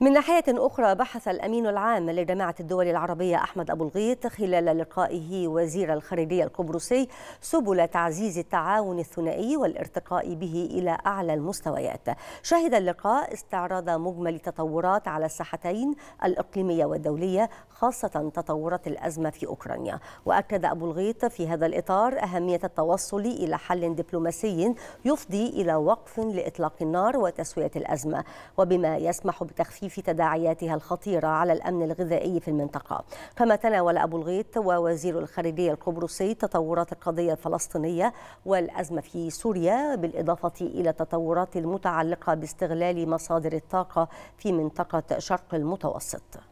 من ناحية أخرى بحث الأمين العام لجماعة الدول العربية أحمد أبو الغيط خلال لقائه وزير الخارجية القبرصي سبل تعزيز التعاون الثنائي والارتقاء به إلى أعلى المستويات شهد اللقاء استعراض مجمل تطورات على الساحتين الإقليمية والدولية خاصة تطورات الأزمة في أوكرانيا وأكد أبو الغيط في هذا الإطار أهمية التوصل إلى حل دبلوماسي يفضي إلى وقف لإطلاق النار وتسوية الأزمة وبما يسمح بتخفيف تخفيف تداعياتها الخطيرة على الأمن الغذائي في المنطقة كما تناول أبو الغيط ووزير الخارجية القبرصي تطورات القضية الفلسطينية والأزمة في سوريا بالإضافة إلى التطورات المتعلقة باستغلال مصادر الطاقة في منطقة شرق المتوسط